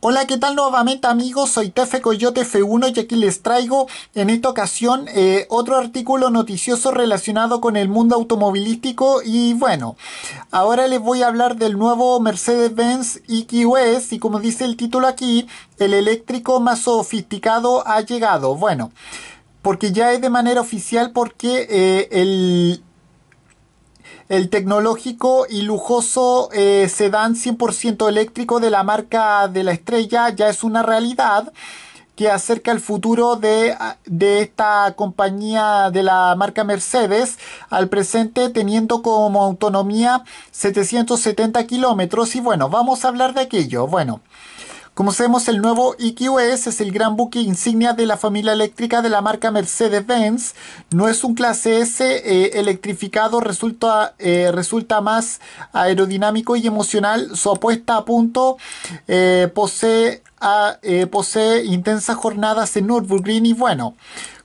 Hola, ¿qué tal nuevamente amigos? Soy Tefe Coyote F1 y aquí les traigo en esta ocasión eh, otro artículo noticioso relacionado con el mundo automovilístico y bueno, ahora les voy a hablar del nuevo Mercedes-Benz EQS y como dice el título aquí, el eléctrico más sofisticado ha llegado. Bueno, porque ya es de manera oficial porque eh, el el tecnológico y lujoso eh, sedán 100% eléctrico de la marca de la estrella ya es una realidad que acerca el futuro de, ah, de, esta compañía de la marca Mercedes al presente teniendo como autonomía 770 kilómetros y bueno, vamos a hablar de aquello. Bueno, como sabemos, el nuevo EQS es el gran buque insignia de la familia eléctrica de la marca Mercedes-Benz. No es un clase S eh, electrificado, resulta, eh, resulta, más aerodinámico y emocional. Su apuesta a punto eh, posee, posee intensas jornadas en Nürburgring y bueno.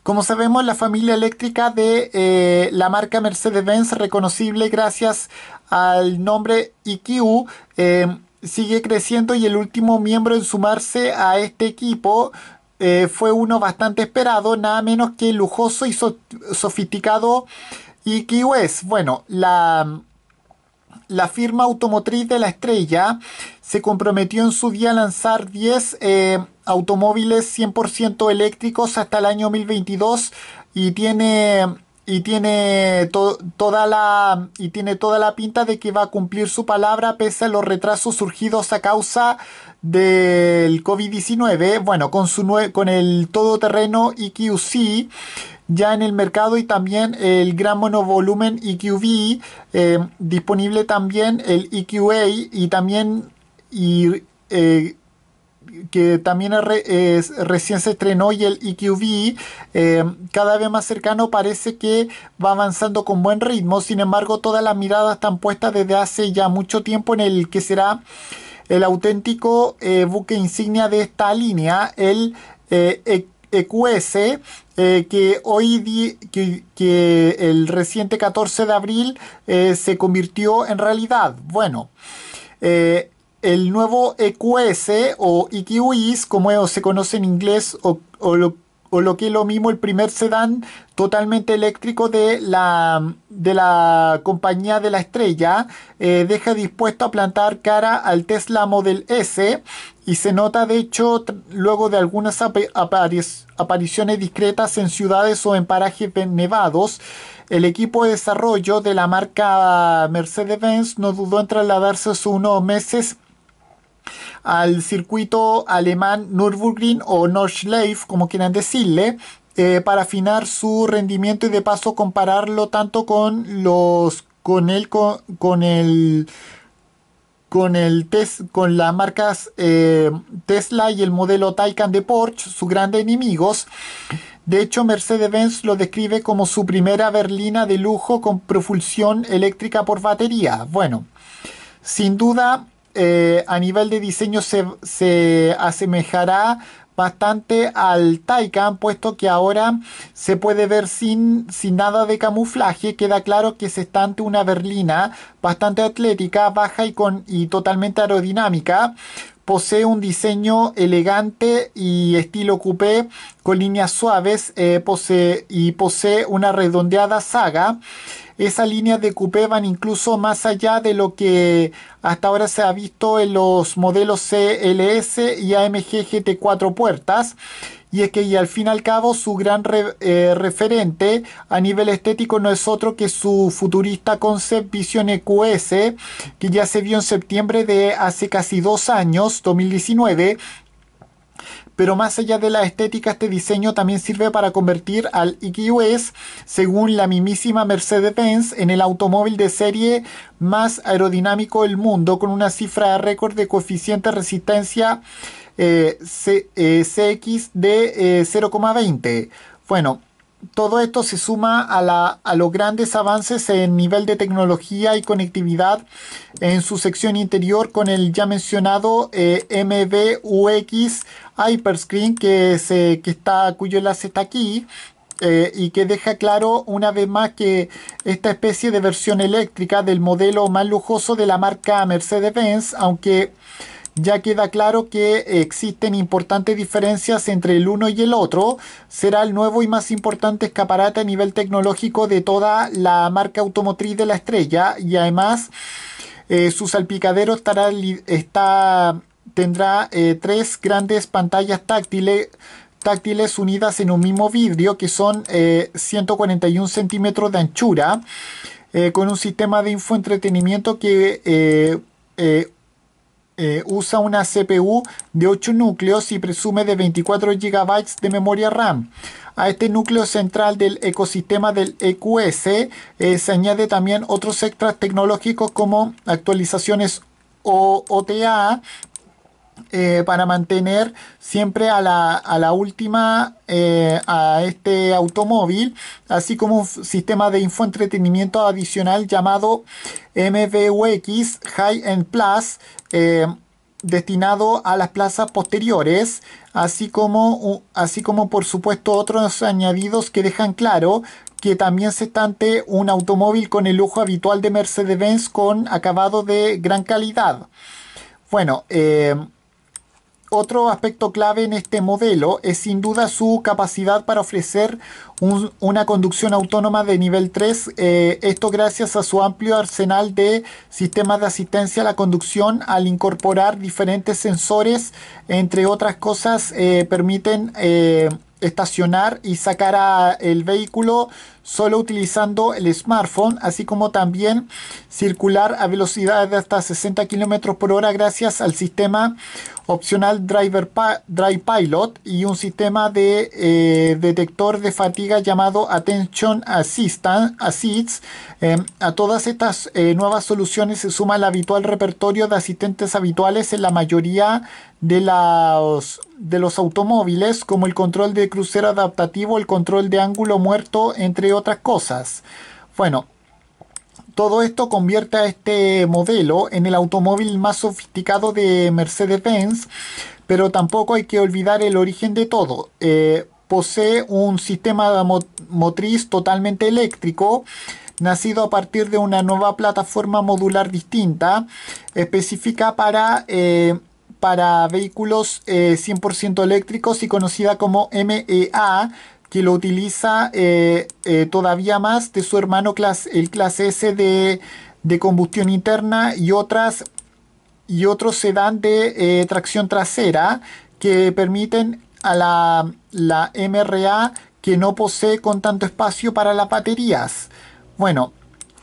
Como sabemos, la familia eléctrica de la marca Mercedes-Benz, reconocible gracias al nombre IQ, e sigue creciendo y el último miembro en sumarse a este equipo eh, fue uno bastante esperado, nada menos que lujoso y sofisticado. Y Iki es Bueno, la, la firma automotriz de la estrella se comprometió en su día a lanzar 10 eh, automóviles 100% eléctricos hasta el año 2022 y tiene y tiene toda la y tiene toda la pinta de que va a cumplir su palabra pese a los retrasos surgidos a causa del COVID-19, bueno, con su con el todoterreno EQC ya en el mercado y también el gran monovolumen EQV eh, disponible también el EQA y también eh, que también recién se estrenó y el EQV eh, cada vez más cercano parece que va avanzando con buen ritmo, sin embargo todas las miradas están puestas desde hace ya mucho tiempo en el que será el auténtico eh, buque insignia de esta línea, el EQS, eh, e, e que hoy que, el reciente 14 de abril se convirtió en realidad. Bueno, el nuevo EQS o EQIs, como se conoce en inglés, o, lo, que es lo mismo, el primer sedán totalmente eléctrico de la, de la compañía de la estrella, eh, deja dispuesto a plantar cara al Tesla Model S y se nota de hecho luego de algunas apariciones discretas en ciudades o en parajes nevados. El equipo de desarrollo de la marca Mercedes-Benz no dudó en trasladarse hace unos meses al circuito alemán Nürburgring o Nordschleife, como quieran decirle, eh, para afinar su rendimiento y de paso compararlo tanto con los con el con, el con el test con las marcas eh, Tesla y el modelo Taycan de Porsche, sus grandes enemigos. De hecho, Mercedes-Benz lo describe como su primera berlina de lujo con propulsión eléctrica por batería. Bueno, sin duda eh, a nivel de diseño se, asemejará bastante al Taycan, puesto que ahora se puede ver sin, sin nada de camuflaje. Queda claro que es está una berlina bastante atlética, baja y, con, y totalmente aerodinámica. Posee un diseño elegante y estilo coupé con líneas suaves eh, posee, y posee una redondeada saga esas líneas de coupé van incluso más allá de lo que hasta ahora se ha visto en los modelos CLS y AMG GT4 puertas. Y es que al fin y al cabo su gran eh, referente a nivel estético no es otro que su futurista concept Vision EQS, que ya se vio en septiembre de hace casi dos años, 2019, pero más allá de la estética, este diseño también sirve para convertir al EQS, según la mismísima Mercedes-Benz, en el automóvil de serie más aerodinámico del mundo, con una cifra récord de coeficiente de resistencia eh, CX eh, de 0,20. Eh, bueno, todo esto se suma a, los grandes avances en nivel de tecnología y conectividad en su sección interior con el ya mencionado eh, MBUX Hyperscreen que, que está, cuyo enlace está aquí. Eh, y que deja claro una vez más que esta especie de versión eléctrica del modelo más lujoso de la marca Mercedes-Benz, aunque ya queda claro que existen importantes diferencias entre el uno y el otro. Será el nuevo y más importante escaparate a nivel tecnológico de toda la marca automotriz de la estrella y además eh, su salpicadero estará, tendrá eh, tres grandes pantallas táctiles táctiles unidas en un mismo vidrio que son 141 eh, centímetros de anchura con un sistema de infoentretenimiento que eh, usa una CPU de 8 núcleos y presume de 24 GB de memoria RAM. A este núcleo central del ecosistema del EQS eh, se añade también otros extras tecnológicos como actualizaciones OTA, eh, para mantener siempre a la, última eh, a este automóvil, así como un sistema de infoentretenimiento adicional llamado MVUX High End Plus. Eh, destinado a las plazas posteriores, así como, así como por supuesto otros añadidos que dejan claro que también se estante un automóvil con el lujo habitual de Mercedes-Benz con acabado de gran calidad. Bueno, otro aspecto clave en este modelo es sin duda su capacidad para ofrecer una conducción autónoma de nivel 3, eh, esto gracias a su amplio arsenal de sistemas de asistencia a la conducción al incorporar diferentes sensores, entre otras cosas eh, permiten eh, estacionar y sacar a el vehículo solo utilizando el smartphone, así como también circular a velocidades de hasta 60 km por hora gracias al sistema opcional Driver Drive Pilot y un sistema de eh, detector de fatiga llamado Attention Assistant, em, a todas estas eh, nuevas soluciones se suma el habitual repertorio de asistentes habituales en la mayoría de, las, de los automóviles, como el control de crucero adaptativo, el control de ángulo muerto, entre otros otras cosas. Bueno, todo esto convierte a este modelo en el automóvil más sofisticado de Mercedes-Benz, pero tampoco hay que olvidar el origen de todo. Eh, posee un sistema motriz totalmente eléctrico, nacido a partir de una nueva plataforma modular distinta, específica para, eh, para vehículos 100% eh, eléctricos y conocida como MEA, que lo utiliza eh, eh, todavía más de su hermano clase, el clase S de, combustión interna y otras y otros sedán de eh, tracción trasera que permiten a la, la, MRA que no posee con tanto espacio para las baterías. Bueno,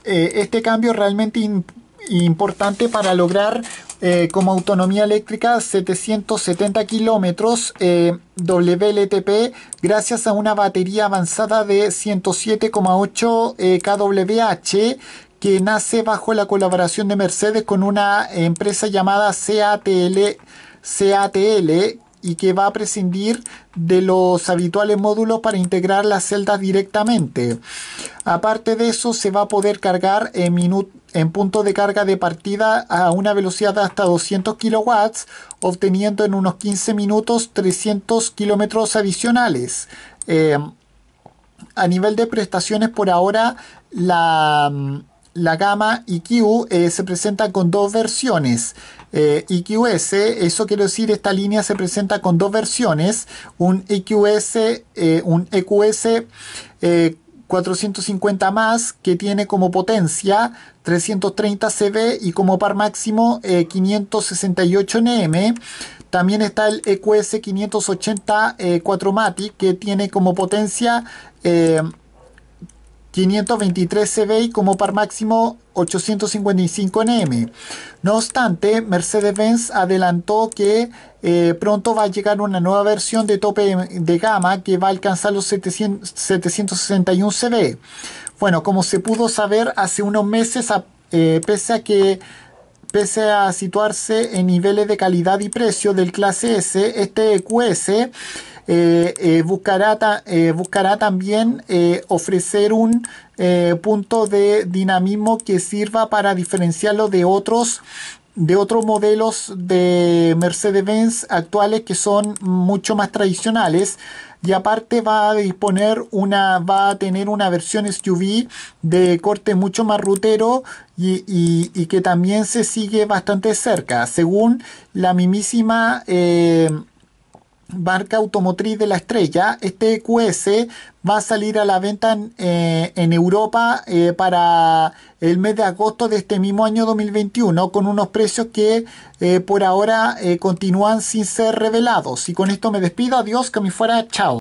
este cambio es realmente importante para lograr eh, como autonomía eléctrica 770 kilómetros eh, WLTP gracias a una batería avanzada de 107,8 eh, kWh que nace bajo la colaboración de Mercedes con una empresa llamada CATL, CATL y que va a prescindir de los habituales módulos para integrar las celdas directamente. Aparte de eso, se va a poder cargar en minutos en punto de carga de partida a una velocidad de hasta 200 kilowatts. obteniendo en unos 15 minutos 300 kilómetros adicionales. Em, a nivel de prestaciones, por ahora, la, la gama IQ eh, se presenta con dos versiones. Eh, IQS, eso quiere decir esta línea se presenta con dos versiones, un EQS, eh, un EQS eh, 450 más que tiene como potencia 330 CV y como par máximo 568 eh, NM. También está el EQS 580 4MATIC que tiene como potencia... Eh, 523 CB y como par máximo 855 NM. No obstante, Mercedes-Benz adelantó que eh, pronto va a llegar una nueva versión de tope de, gama que va a alcanzar los 700, 761 CB. Bueno, como se pudo saber hace unos meses, eh, pese a que pese a situarse en niveles de calidad y precio del clase S, este EQS eh, eh, eh, buscará, también ofrecer un punto de dinamismo que sirva para diferenciarlo de otros de otros modelos de Mercedes-Benz actuales que son mucho más tradicionales y aparte va a disponer una va a tener una versión SUV de corte mucho más rutero y, que también se sigue bastante cerca según la mismísima Barca automotriz de la estrella. Este e QS va a salir a la venta en, eh, Europa eh, para el mes de agosto de este mismo año 2021 con unos precios que eh, por ahora continúan sin ser revelados. Y con esto me despido. Adiós, que me fuera. Chao.